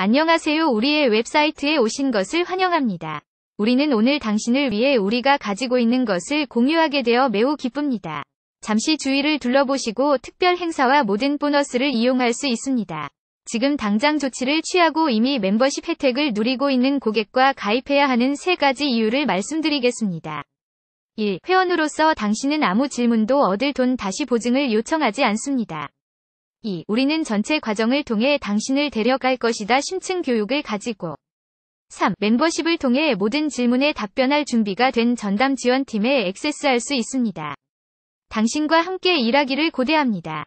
안녕하세요. 우리의 웹사이트에 오신 것을 환영합니다. 우리는 오늘 당신을 위해 우리가 가지고 있는 것을 공유하게 되어 매우 기쁩니다. 잠시 주위를 둘러보시고 특별 행사와 모든 보너스를 이용할 수 있습니다. 지금 당장 조치를 취하고 이미 멤버십 혜택을 누리고 있는 고객과 가입해야 하는 세 가지 이유를 말씀드리겠습니다. 1. 회원으로서 당신은 아무 질문도 얻을 돈 다시 보증을 요청하지 않습니다. 2. 우리는 전체 과정을 통해 당신을 데려갈 것이다. 심층 교육을 가지고 3. 멤버십을 통해 모든 질문에 답변할 준비가 된 전담 지원팀에 액세스할 수 있습니다. 당신과 함께 일하기를 고대합니다.